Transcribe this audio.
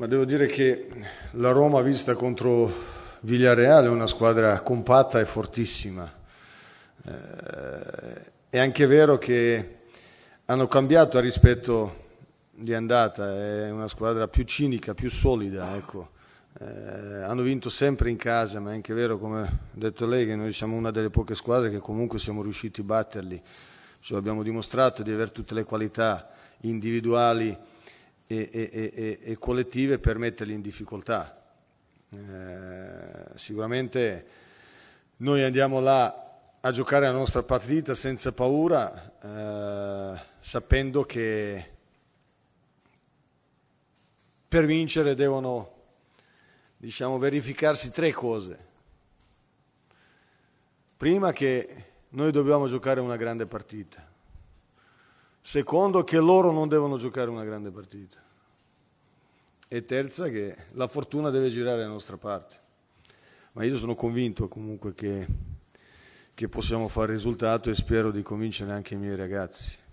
Ma devo dire che la Roma vista contro Villareal è una squadra compatta e fortissima. Eh, è anche vero che hanno cambiato a rispetto di andata, è una squadra più cinica, più solida, ecco. Eh, hanno vinto sempre in casa, ma è anche vero, come ha detto lei, che noi siamo una delle poche squadre che comunque siamo riusciti a batterli. Cioè, abbiamo dimostrato di avere tutte le qualità individuali e, e, e collettive per metterli in difficoltà. Eh, sicuramente noi andiamo là a giocare la nostra partita senza paura, eh, sapendo che per vincere devono diciamo, verificarsi tre cose. Prima che noi dobbiamo giocare una grande partita, Secondo, che loro non devono giocare una grande partita. E terza, che la fortuna deve girare dalla nostra parte. Ma io sono convinto comunque che, che possiamo fare risultato e spero di convincere anche i miei ragazzi.